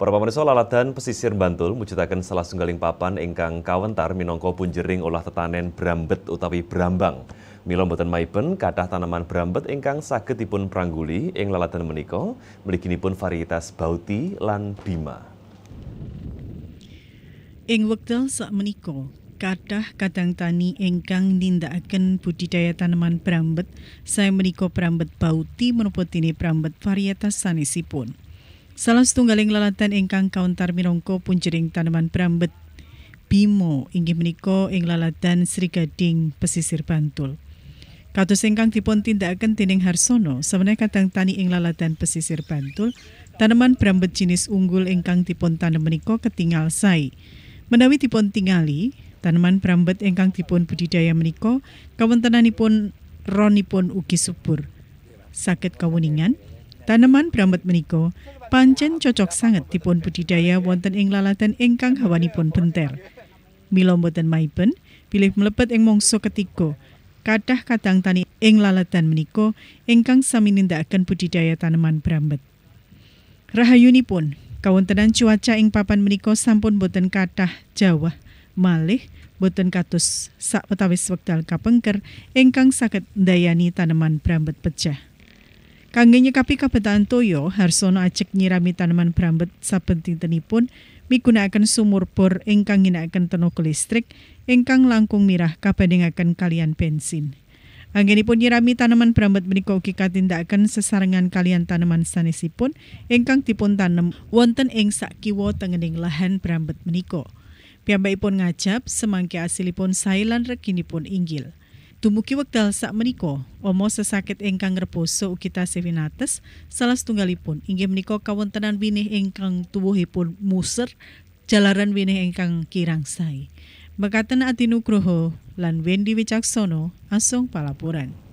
Para pemirsa lalatan pesisir Bantul mujudaken salah sunggaling papan ingkang kawentar minongko punjering olah tetanen brambet utawi brambang. Milo boten maipen kathah tanaman brambet ingkang saged dipun prangguli ing lalatan menika, mliginipun varietas Bauti lan Bima. Ing wekdal meniko kadah kadang tani ingkang nindakaken budidaya tanaman brambet saya menika brambet bauti menapa dene brambet varietas sanesipun. Salah setunggaling lalatan ingkang kauntar minongko punjering tanaman brambet Bimo inggih menika ing lalatan Srigading pesisir Bantul. Kados ingkang dipun tindakaken dening Harsono, sebenarnya kadang tani ing lalatan pesisir Bantul, tanaman brambet jenis unggul ingkang dipun tanam menika ketinggal sai. Menawi dipun tingali, tanaman brambet ingkang dipun budidaya menika kawontenanipun ronipun ugi subur. Sakit kawuningan, Tanaman bramut meniko, pancen cocok sangat dipun budidaya wonten ing lalatan ingkang hawanipun benter. Mila mboten maipen, bilih melepet ing mongso ketiko, kathah kadang tani ing lalatan meniko ingkang sami nindakaken budidaya taneman Rahayuni pun kawontenan cuaca ing papan meniko sampun boten kathah jawa, malih boten katus sak wetawis wekdal kapengker ingkang saged ndayani tanaman brambet pecah. Kangge nyekapi kabetan toyo, Harsono ajek nyirami tanaman brambet saben-dintenipun migunakaken sumur bor ingkang ngginakaken tenaga listrik ingkang langkung mirah kabandingaken kalian bensin. Anggenipun nyirami tanaman brambet menika ugi katindakaken sesarengan kalian tanaman sanesipun ingkang dipun tanem wonten ing sakiwa tengening lahan brambet menika. Piyambakipun ngajab semangke asilipun sae lan reginipun inggil. Tumuki wekdal sak meniko, omo sesakit engkang reposo ukita sevinates, salah setunggalipun, inggih meniko kawontenan winih ingkang tubuhipun muser, jalaran winih engkang kirangsai. sai. Mekaten Adinugroho, lan Wendy Wicaksono, asung palapuran.